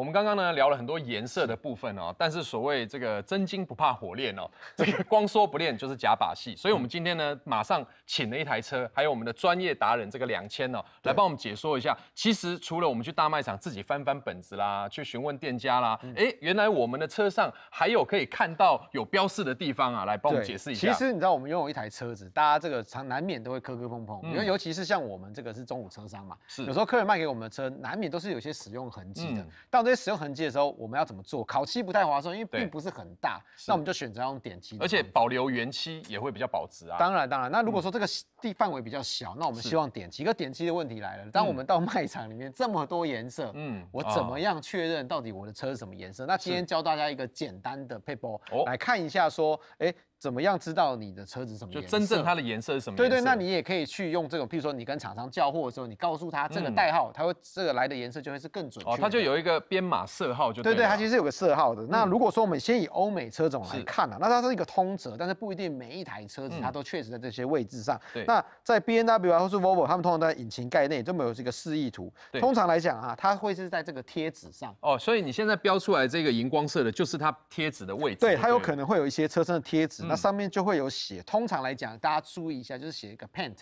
我们刚刚呢聊了很多颜色的部分哦，但是所谓这个真金不怕火炼哦，这个光说不练就是假把戏。所以，我们今天呢马上请了一台车，还有我们的专业达人这个两千哦，来帮我们解说一下。其实除了我们去大卖场自己翻翻本子啦，去询问店家啦，哎，原来我们的车上还有可以看到有标示的地方啊，来帮我们解释一下。其实你知道，我们拥有一台车子，大家这个常难免都会磕磕碰碰，因为尤其是像我们这个是中午车商嘛，是有时候客人卖给我们的车，难免都是有些使用痕迹的。到这在使用痕迹的时候，我们要怎么做？烤漆不太划算，因为并不是很大，那我们就选择用点漆。而且保留原漆也会比较保值啊。当然，当然。那如果说这个地范围比较小，那我们希望点漆。可点漆的问题来了，当我们到卖场里面这么多颜色，嗯，我怎么样确认到底我的车是什么颜色？那今天教大家一个简单的配播，来看一下说，哎。怎么样知道你的车子什么颜色？真正它的颜色是什么？对对，那你也可以去用这种，譬如说你跟厂商交货的时候，你告诉他这个代号，它会这个来的颜色就会是更准确。哦，它就有一个编码色号就对。对对，它其实有个色号的。那如果说我们先以欧美车种来看啊，那它是一个通则，但是不一定每一台车子它都确实在这些位置上。对。那在 B N W 或是 Volvo，他们通常在引擎盖内这么有这个示意图。通常来讲啊，它会是在这个贴纸上。哦，所以你现在标出来这个荧光色的就是它贴纸的位置。对，它有可能会有一些车身的贴纸。那上面就会有写，通常来讲，大家注意一下，就是写一个 paint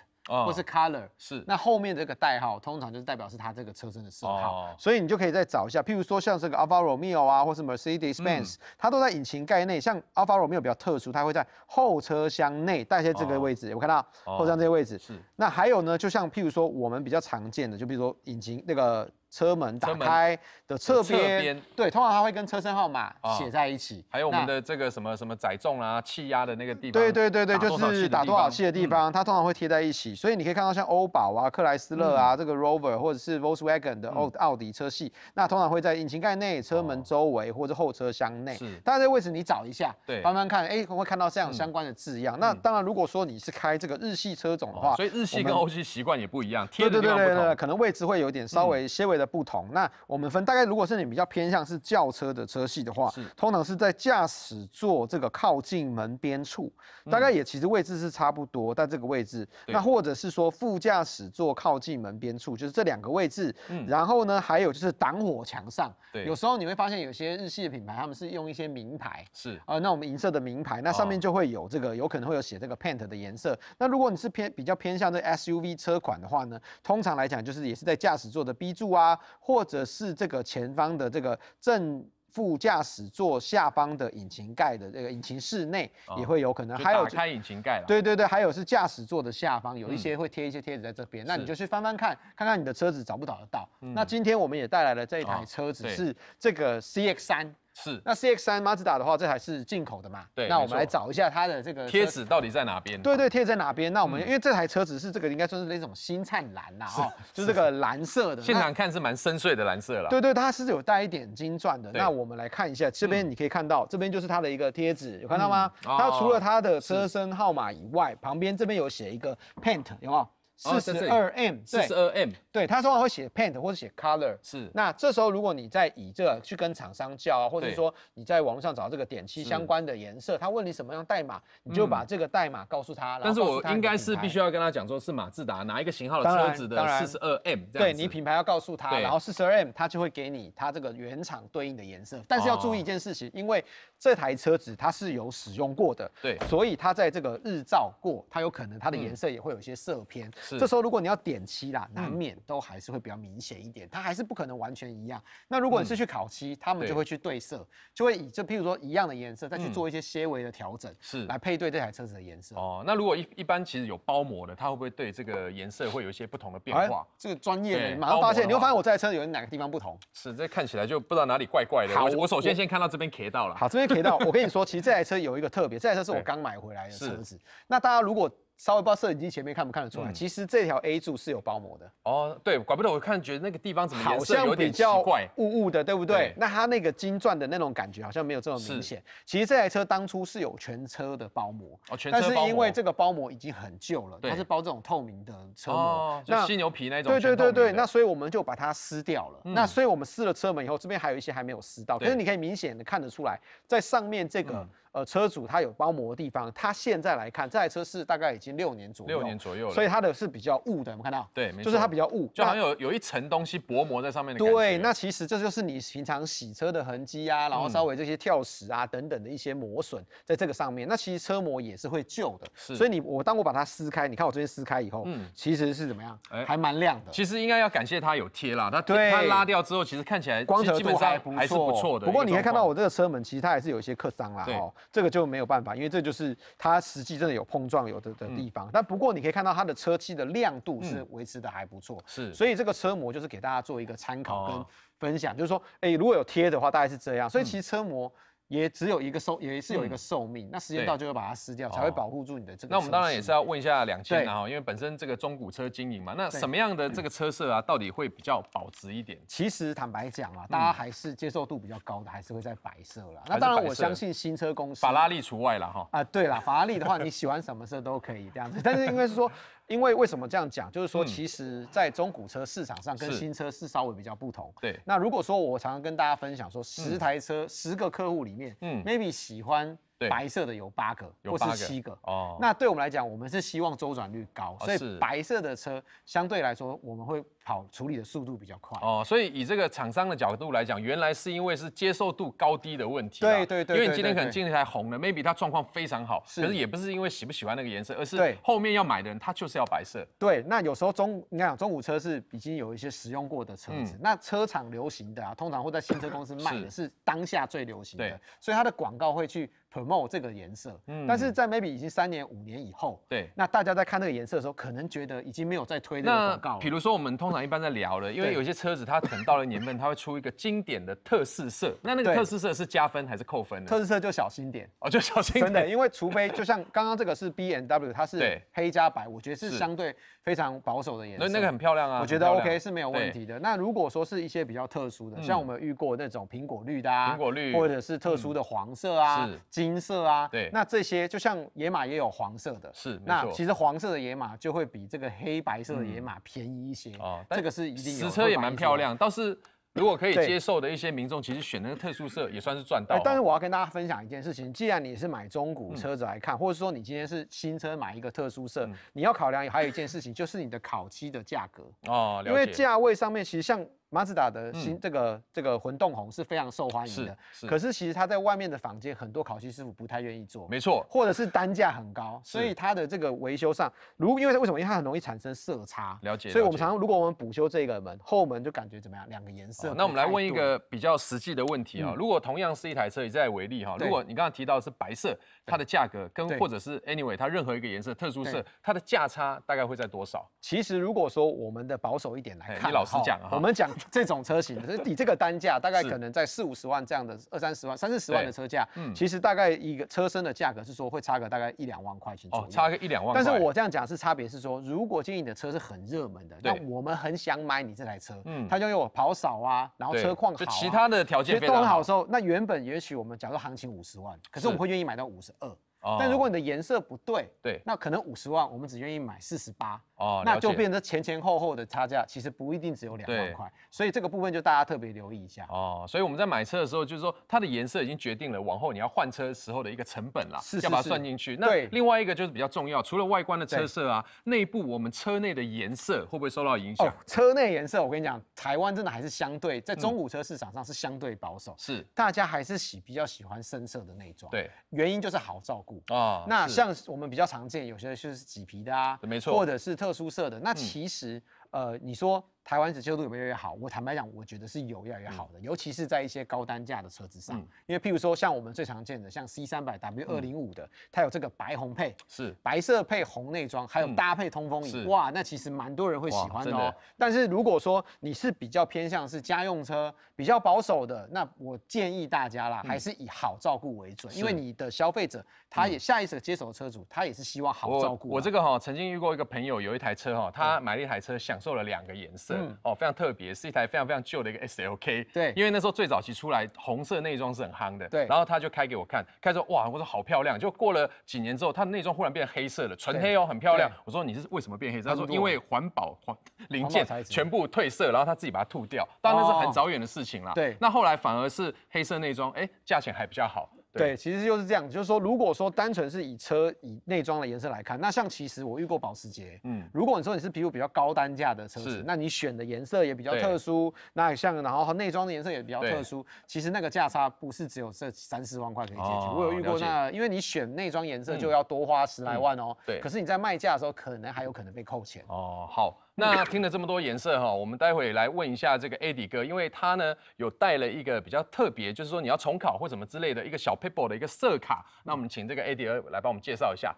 或是 color，是。那后面这个代号，通常就是代表是它这个车身的色号，所以你就可以再找一下，譬如说像这个 Avro m e o 啊，或是 Mercedes Benz，它都在引擎盖内。像 Avro m e o 比较特殊，它会在后车厢内，带些这个位置。我看到后车厢这个位置是。那还有呢，就像譬如说我们比较常见的，就比如说引擎那个。车门打开的侧边，对，通常它会跟车身号码写在一起。还有我们的这个什么什么载重啊、气压的那个地方。对对对对，就是打多少气的地方，它通常会贴在一起。所以你可以看到，像欧宝啊、克莱斯勒啊、这个 Rover 或者是 Volkswagen 的奥奥迪车系，那通常会在引擎盖内、车门周围或者后车厢内。是，大家在位置你找一下，对，翻翻看，哎，会看到这样相关的字样。那当然，如果说你是开这个日系车种的话，所以日系跟欧系习惯也不一样，贴的不同。对对对对，可能位置会有点稍微稍微。的不同，那我们分大概，如果是你比较偏向是轿车的车系的话，是通常是在驾驶座这个靠近门边处，大概也其实位置是差不多在这个位置。那或者是说副驾驶座靠近门边处，就是这两个位置。嗯，然后呢，还有就是挡火墙上，对，有时候你会发现有些日系的品牌他们是用一些名牌，是啊，那我们银色的名牌，那上面就会有这个，有可能会有写这个 paint 的颜色。那如果你是偏比较偏向这 SUV 车款的话呢，通常来讲就是也是在驾驶座的 B 柱啊。啊，或者是这个前方的这个正副驾驶座下方的引擎盖的这个引擎室内，也会有可能，还有开引擎盖，对对对，还有是驾驶座的下方有一些会贴一些贴纸在这边，那你就去翻翻看，看看你的车子找不找得到。那今天我们也带来了这一台车子，是这个 CX 三。是，那 C X 三 Mazda 的话，这台是进口的嘛？对，那我们来找一下它的这个贴纸到底在哪边？对对，贴在哪边？那我们因为这台车子是这个，应该算是那种星灿蓝啦，哦，就是这个蓝色的，现场看是蛮深邃的蓝色了。对对，它是有带一点金钻的。那我们来看一下这边，你可以看到这边就是它的一个贴纸，有看到吗？它除了它的车身号码以外，旁边这边有写一个 paint，有没有？四十二 M，四十二 M，对，他说话会写 paint 或者写 color，是。那这时候如果你在以这个去跟厂商叫啊，或者说你在网络上找这个点漆相关的颜色，他问你什么样代码，你就把这个代码告诉他。但是我应该是必须要跟他讲说，是马自达哪一个型号的车子的四十二 M，对你品牌要告诉他，然后四十二 M，他就会给你他这个原厂对应的颜色。但是要注意一件事情，因为这台车子它是有使用过的，对，所以它在这个日照过，它有可能它的颜色也会有一些色偏。这时候如果你要点漆啦，难免都还是会比较明显一点，它还是不可能完全一样。那如果你是去烤漆，他们就会去对色，就会以就譬如说一样的颜色，再去做一些些微的调整，是来配对这台车子的颜色。哦，那如果一一般其实有包膜的，它会不会对这个颜色会有一些不同的变化？这个专业马上发现，你会发现我这台车有哪个地方不同？是这看起来就不知道哪里怪怪的。好，我首先先看到这边 K 到了。好，这边 K 到，我跟你说，其实这台车有一个特别，这台车是我 刚买回来的车子。那大家如果。稍微不知道摄影机前面看，不看得出来？其实这条 A 柱是有包膜的。哦，对，怪不得我看觉得那个地方怎么好像有点奇怪，雾雾的，对不对？那它那个金钻的那种感觉好像没有这么明显。其实这台车当初是有全车的包膜。哦，全车包但是因为这个包膜已经很旧了，它是包这种透明的车膜，就犀牛皮那种。对对对对，那所以我们就把它撕掉了。那所以我们撕了车门以后，这边还有一些还没有撕到，可是你可以明显的看得出来，在上面这个。呃，车主他有包膜的地方，他现在来看这台车是大概已经六年左右，六年左右，所以它的是比较雾的，有没有看到？对，就是它比较雾，就像有有一层东西薄膜在上面的。对，那其实这就是你平常洗车的痕迹啊，然后稍微这些跳石啊等等的一些磨损在这个上面。那其实车膜也是会旧的，是。所以你我当我把它撕开，你看我这边撕开以后，嗯，其实是怎么样？还蛮亮的。其实应该要感谢它有贴啦，它对它拉掉之后，其实看起来光泽度还是不错的。不过你可以看到我这个车门，其实它还是有一些刻伤啦，哦。这个就没有办法，因为这就是它实际真的有碰撞有的的地方。但不过你可以看到它的车漆的亮度是维持的还不错，是。所以这个车模就是给大家做一个参考跟分享，就是说，哎，如果有贴的话大概是这样。所以其实车模。也只有一个寿，也是有一个寿命，那时间到就会把它撕掉，才会保护住你的这个。那我们当然也是要问一下两千啊，因为本身这个中古车经营嘛，那什么样的这个车色啊，到底会比较保值一点？其实坦白讲啊，大家还是接受度比较高的，还是会在白色啦。那当然我相信新车公司，法拉利除外了哈。啊，对啦，法拉利的话，你喜欢什么色都可以这样子，但是因为是说。因为为什么这样讲？就是说，其实，在中古车市场上跟新车是稍微比较不同。对。那如果说我常常跟大家分享说，十台车、十个客户里面，嗯，maybe 喜欢白色的有八个，或是七个。哦。那对我们来讲，我们是希望周转率高，所以白色的车相对来说我们会。好处理的速度比较快哦，所以以这个厂商的角度来讲，原来是因为是接受度高低的问题。对对对，因为你今天可能进一台红的，maybe 它状况非常好，可是也不是因为喜不喜欢那个颜色，而是后面要买的人他就是要白色。对，那有时候中你看中午车是已经有一些使用过的车子，那车厂流行的啊，通常会在新车公司卖的是当下最流行的，所以它的广告会去 promote 这个颜色。嗯，但是在 maybe 已经三年五年以后，对，那大家在看那个颜色的时候，可能觉得已经没有再推那个广告。比如说我们通常。一般在聊了，因为有些车子它等到了年份，它会出一个经典的特试色。那那个特试色是加分还是扣分呢？特试色就小心点，哦，就小心点。真的，因为除非就像刚刚这个是 B M W，它是黑加白，我觉得是相对非常保守的颜色。那那个很漂亮啊，我觉得 O K 是没有问题的。那如果说是一些比较特殊的，像我们遇过那种苹果绿的，啊，苹果绿或者是特殊的黄色啊、金色啊，对，那这些就像野马也有黄色的，是。那其实黄色的野马就会比这个黑白色的野马便宜一些。哦这个是一定，实车也蛮漂亮。倒是如果可以接受的一些民众，其实选那个特殊色也算是赚到。但是我要跟大家分享一件事情，既然你是买中古车子来看，或者说你今天是新车买一个特殊色，你要考量还有一件事情，就是你的烤漆的价格哦，因为价位上面其实像。马自达的新这个这个混动红是非常受欢迎的，是是。可是其实它在外面的房间，很多烤漆师傅不太愿意做，没错。或者是单价很高，所以它的这个维修上，如因为为什么？因为它很容易产生色差，了解。所以我们常常，如果我们补修这个门，后门就感觉怎么样？两个颜色。那我们来问一个比较实际的问题啊，如果同样是一台车，以台为例哈，如果你刚刚提到是白色，它的价格跟或者是 anyway 它任何一个颜色特殊色，它的价差大概会在多少？其实如果说我们的保守一点来看，你老实讲，啊，我们讲。这种车型，可以你这个单价大概可能在四五十万这样的，二三十万、三四十万的车价，其实大概一个车身的价格是说会差个大概一两万块钱左右。哦，差个一两万。但是我这样讲是差别是说，如果今天你的车是很热门的，那我们很想买你这台车，嗯，它因为我跑少啊，然后车况好，其他的条件都很好的时候，那原本也许我们假如行情五十万，可是我们会愿意买到五十二。但如果你的颜色不对，对，那可能五十万我们只愿意买四十八。哦，那就变成前前后后的差价，其实不一定只有两万块，所以这个部分就大家特别留意一下。哦，所以我们在买车的时候，就是说它的颜色已经决定了往后你要换车时候的一个成本啦，是是是，要把它算进去。那另外一个就是比较重要，除了外观的车色啊，内部我们车内的颜色会不会受到影响？哦，车内颜色，我跟你讲，台湾真的还是相对在中古车市场上是相对保守，是，大家还是喜比较喜欢深色的内装，对，原因就是好照顾啊。那像我们比较常见，有些就是麂皮的啊，没错，或者是特。特殊色的那其实，呃，你说。台湾纸修度有没有越好？我坦白讲，我觉得是有越来越好的，尤其是在一些高单价的车子上，因为譬如说像我们最常见的像 C 三百 W 二零五的，它有这个白红配，是白色配红内装，还有搭配通风椅，哇，那其实蛮多人会喜欢的哦。但是如果说你是比较偏向是家用车，比较保守的，那我建议大家啦，还是以好照顾为准，因为你的消费者他也下意识接手车主，他也是希望好照顾。我我这个哈，曾经遇过一个朋友有一台车哈，他买了一台车，享受了两个颜色。嗯，哦，非常特别，是一台非常非常旧的一个 SLK。对，因为那时候最早期出来，红色内装是很夯的。对，然后他就开给我看，开说哇，我说好漂亮。就过了几年之后，它的内装忽然变黑色了，纯黑哦，很漂亮。我说你是为什么变黑？色？他说因为环保环零件全部褪色，然后他自己把它吐掉。当然是很早远的事情啦。对，那后来反而是黑色内装，哎，价钱还比较好。对，其实就是这样，就是说，如果说单纯是以车以内装的颜色来看，那像其实我遇过保时捷，嗯，如果你说你是皮肤比较高单价的车子，那你选的颜色也比较特殊，那像然后内装的颜色也比较特殊，其实那个价差不是只有这三四万块可以解决，我有遇过那，因为你选内装颜色就要多花十来万哦，对，可是你在卖价的时候可能还有可能被扣钱哦，好。那听了这么多颜色哈，我们待会来问一下这个 Adi 哥，因为他呢有带了一个比较特别，就是说你要重考或什么之类的一个小 paper 的一个色卡，那我们请这个 Adi 哥来帮我们介绍一下。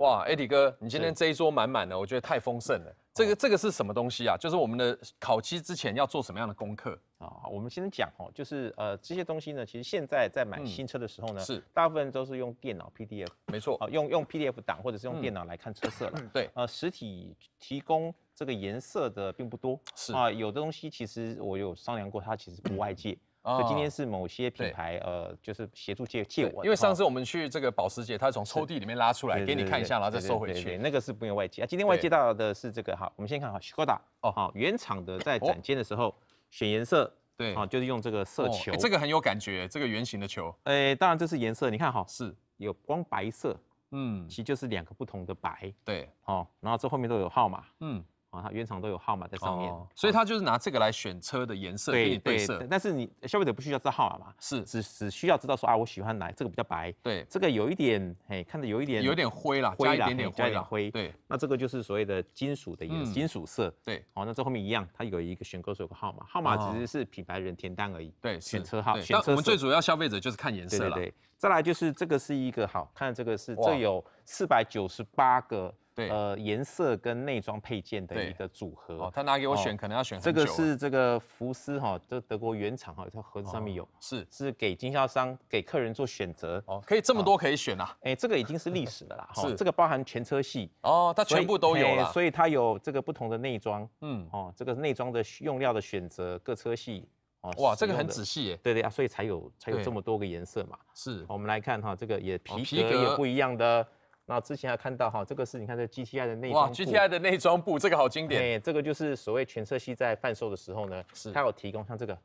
哇，艾迪哥，你今天这一桌满满的，我觉得太丰盛了。这个这个是什么东西啊？就是我们的烤漆之前要做什么样的功课啊？我们先讲哦，就是呃这些东西呢，其实现在在买新车的时候呢，是大部分都是用电脑 PDF，没错啊，用用 PDF 档或者是用电脑来看车色了。对，呃，实体提供这个颜色的并不多，是啊，有的东西其实我有商量过，它其实不外界。所以今天是某些品牌，呃，就是协助借借我。因为上次我们去这个保时捷，他从抽屉里面拉出来给你看一下，然后再收回去。那个是不用外借啊。今天外借到的是这个哈，我们先看哈，斯柯达哦哈，原厂的在展间的时候选颜色，对，啊就是用这个色球，这个很有感觉，这个圆形的球。哎，当然这是颜色，你看哈，是有光白色，嗯，其实就是两个不同的白。对，好，然后这后面都有号码，嗯。啊，它原厂都有号码在上面，所以它就是拿这个来选车的颜色对对色。但是你消费者不需要知道号码嘛？是，只只需要知道说啊，我喜欢哪这个比较白。对，这个有一点，嘿，看着有一点有点灰啦，灰了，加一点灰。对，那这个就是所谓的金属的颜，金属色。对，哦，那这后面一样，它有一个选购时有个号码，号码只是是品牌人填单而已。对，选车号，选车那我们最主要消费者就是看颜色了。对，再来就是这个是一个好看，这个是这有四百九十八个。呃，颜色跟内装配件的一个组合。哦，他拿给我选，可能要选。这个是这个福斯哈，这德国原厂哈，它盒子上面有。是，是给经销商给客人做选择。哦，可以这么多可以选啊？哎，这个已经是历史的啦。是。这个包含全车系。哦，它全部都有。所以它有这个不同的内装。嗯。哦，这个内装的用料的选择，各车系。哦，哇，这个很仔细。对对啊，所以才有才有这么多个颜色嘛。是。我们来看哈，这个也皮革也不一样的。那之前还看到哈，这个是你看这 G T I 的内装布，哇，G T I 的内装布，这个好经典。哎，这个就是所谓全车系在贩售的时候呢，是它有提供像这个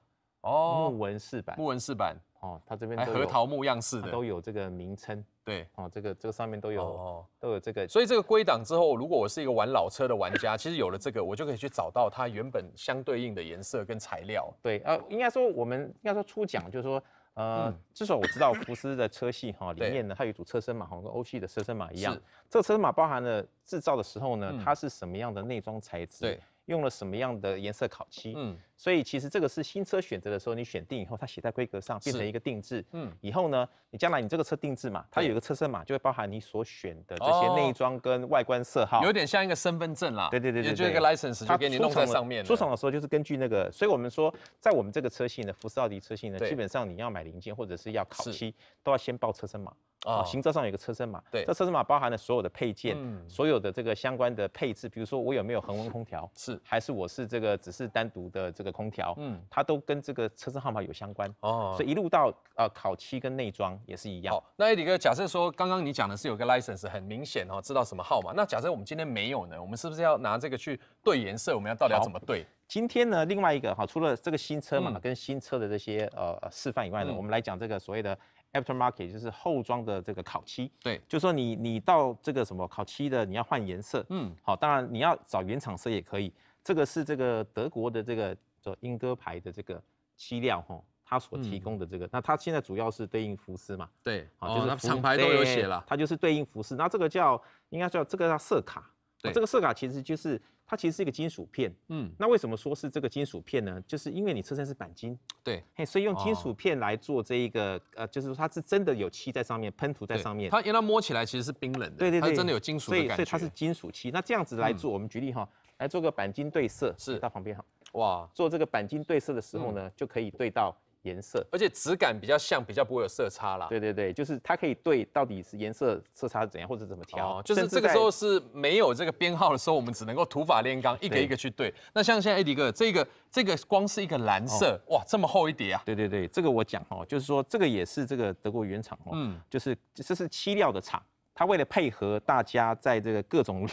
哦木纹饰板，木纹饰板哦，它这边核桃木样式的都有这个名称，对哦，这个这个上面都有哦、都有这个，所以这个归档之后，如果我是一个玩老车的玩家，其实有了这个，我就可以去找到它原本相对应的颜色跟材料。对呃，应该说我们应该说出奖就是说。呃，至少我知道福斯的车系哈 里面呢，它有一组车身码，好像跟欧系的车身码一样。这个车身码包含了制造的时候呢，它是什么样的内装材质，对，用了什么样的颜色烤漆，嗯。所以其实这个是新车选择的时候，你选定以后，它写在规格上，变成一个定制。嗯，以后呢，你将来你这个车定制嘛，它有一个车身码，就会包含你所选的这些内装跟外观色号。有点像一个身份证啦，对对对对，就一个 license，就给你弄在上面。出厂的时候就是根据那个，所以我们说，在我们这个车系呢，福斯奥迪车系呢，基本上你要买零件或者是要烤漆，都要先报车身码啊。行车上有一个车身码，这车身码包含了所有的配件，所有的这个相关的配置，比如说我有没有恒温空调，是还是我是这个只是单独的这。的空调，嗯，它都跟这个车身号码有相关哦，所以一路到呃烤漆跟内装也是一样。那艾迪哥，假设说刚刚你讲的是有个 license 很明显哦，知道什么号码。那假设我们今天没有呢，我们是不是要拿这个去对颜色？我们要到底要怎么对？今天呢，另外一个哈，除了这个新车嘛，跟新车的这些呃示范以外呢，我们来讲这个所谓的 aftermarket，就是后装的这个烤漆。对，就说你你到这个什么烤漆的，你要换颜色，嗯，好，当然你要找原厂色也可以。这个是这个德国的这个。说英歌牌的这个漆料哈，它所提供的这个，那它现在主要是对应服饰嘛？对，好，就是厂牌都有写了，它就是对应服饰，那这个叫应该叫这个叫色卡，对，这个色卡其实就是它其实是一个金属片，嗯，那为什么说是这个金属片呢？就是因为你车身是钣金，对，嘿，所以用金属片来做这一个，呃，就是说它是真的有漆在上面，喷涂在上面，它因为它摸起来其实是冰冷的，对对，它真的有金属，所以所以它是金属漆。那这样子来做，我们举例哈，来做个钣金对色，是它旁边哈。哇，做这个钣金对色的时候呢，就可以对到颜色，而且质感比较像，比较不会有色差啦。对对对，就是它可以对到底是颜色色差怎样，或者怎么调。哦，就是这个时候是没有这个编号的时候，我们只能够土法炼钢，一个一个去对。那像现在艾迪哥这个这个光是一个蓝色，哇，这么厚一叠啊！对对对，这个我讲哦，就是说这个也是这个德国原厂哦，嗯，就是这是漆料的厂，他为了配合大家在这个各种。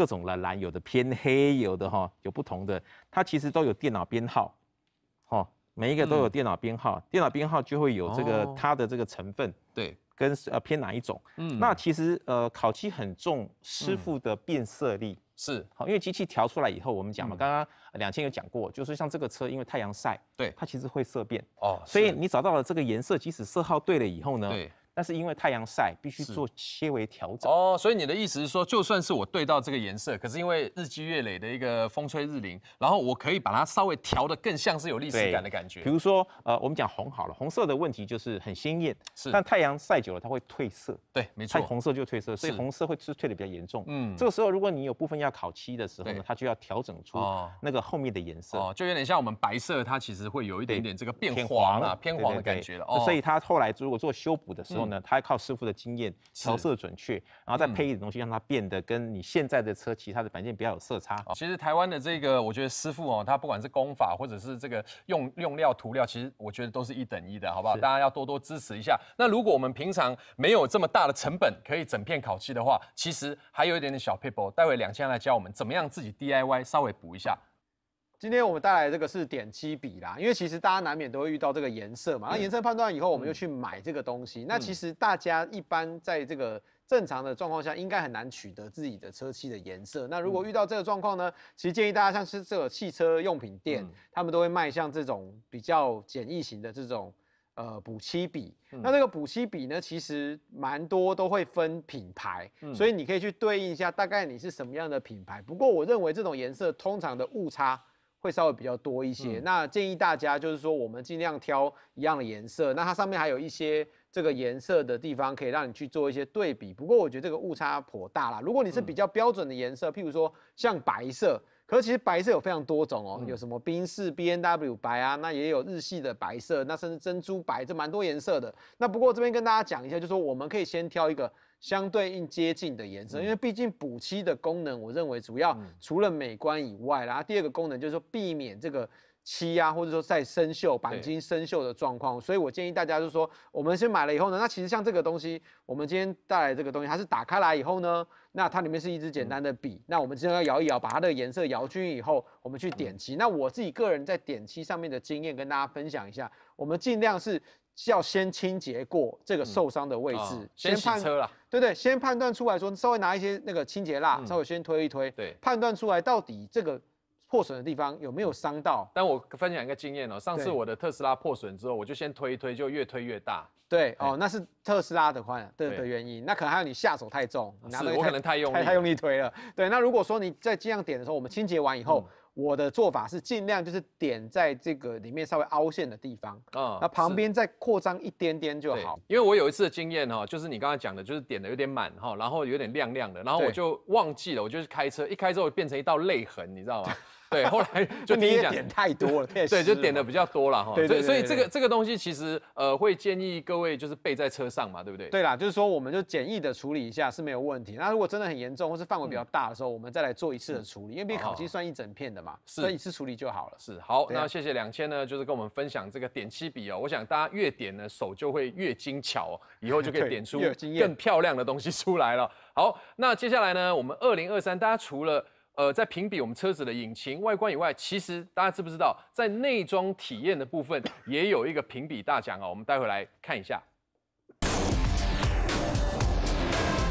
各种蓝蓝，有的偏黑，有的哈有不同的，它其实都有电脑编号，哈，每一个都有电脑编号，电脑编号就会有这个它的这个成分，对，跟呃偏哪一种，嗯，那其实呃烤漆很重，师傅的变色力是，好，因为机器调出来以后，我们讲嘛，刚刚两千有讲过，就是像这个车，因为太阳晒，对，它其实会色变，哦，所以你找到了这个颜色，即使色号对了以后呢，对。那是因为太阳晒，必须做切微调整哦。所以你的意思是说，就算是我对到这个颜色，可是因为日积月累的一个风吹日淋，然后我可以把它稍微调的更像是有历史感的感觉。比如说，呃，我们讲红好了，红色的问题就是很鲜艳，是但太阳晒久了它会褪色，对，没错，红色就褪色，所以红色会是褪的比较严重。嗯，这个时候如果你有部分要烤漆的时候呢，它就要调整出那个后面的颜色。哦，就有点像我们白色，它其实会有一点点这个变黄啊，偏黄的感觉了。哦，所以它后来如果做修补的时候。呢，它要靠师傅的经验调色准确，然后再配一点东西，让它变得跟你现在的车其他的板件比较有色差。其实台湾的这个，我觉得师傅哦，他不管是工法或者是这个用用料涂料，其实我觉得都是一等一的，好不好？大家要多多支持一下。那如果我们平常没有这么大的成本可以整片烤漆的话，其实还有一点点小配补，待会两千来教我们怎么样自己 DIY 稍微补一下。今天我们带来这个是点漆笔啦，因为其实大家难免都会遇到这个颜色嘛，那颜色判断以后，我们就去买这个东西。那其实大家一般在这个正常的状况下，应该很难取得自己的车漆的颜色。那如果遇到这个状况呢，其实建议大家像是这个汽车用品店，他们都会卖像这种比较简易型的这种呃补漆笔。那这个补漆笔呢，其实蛮多都会分品牌，所以你可以去对应一下，大概你是什么样的品牌。不过我认为这种颜色通常的误差。会稍微比较多一些，那建议大家就是说，我们尽量挑一样的颜色。那它上面还有一些这个颜色的地方，可以让你去做一些对比。不过我觉得这个误差颇大了。如果你是比较标准的颜色，譬如说像白色，可是其实白色有非常多种哦，有什么冰室 B N W 白啊，那也有日系的白色，那甚至珍珠白，这蛮多颜色的。那不过这边跟大家讲一下，就是说我们可以先挑一个。相对应接近的颜色，因为毕竟补漆的功能，我认为主要除了美观以外然后第二个功能就是说避免这个漆啊，或者说再生锈、钣金生锈的状况。所以我建议大家就是说，我们先买了以后呢，那其实像这个东西，我们今天带来这个东西，它是打开来以后呢，那它里面是一支简单的笔。那我们今天要摇一摇，把它的颜色摇均匀以后，我们去点漆。那我自己个人在点漆上面的经验跟大家分享一下，我们尽量是。要先清洁过这个受伤的位置，先洗车了，对不对？先判断出来说，稍微拿一些那个清洁蜡，稍微先推一推，对，判断出来到底这个破损的地方有没有伤到。但我分享一个经验哦，上次我的特斯拉破损之后，我就先推一推，就越推越大。对，哦，那是特斯拉的宽的的原因，那可能还有你下手太重，我可能太用力，太太用力推了。对，那如果说你在这样点的时候，我们清洁完以后。我的做法是尽量就是点在这个里面稍微凹陷的地方啊，那旁边再扩张一点点就好。因为我有一次的经验哈，就是你刚才讲的，就是点的有点满哈，然后有点亮亮的，然后我就忘记了，我就去开车，一开之后变成一道泪痕，你知道吗？对，后来 就你也点太多了，对，就点的比较多了哈。对所以这个这个东西其实呃，会建议各位就是备在车上嘛，对不对？对啦，就是说我们就简易的处理一下是没有问题。那如果真的很严重或是范围比较大的时候，我们再来做一次的处理，因为比烤漆算一整片的嘛，做一次处理就好了。是。好，那谢谢两千呢，就是跟我们分享这个点漆笔哦。我想大家越点呢，手就会越精巧哦，以后就可以点出更漂亮的东西出来了。好，那接下来呢，我们二零二三，大家除了。呃，在评比我们车子的引擎、外观以外，其实大家知不知道，在内装体验的部分也有一个评比大奖啊？我们待会来看一下。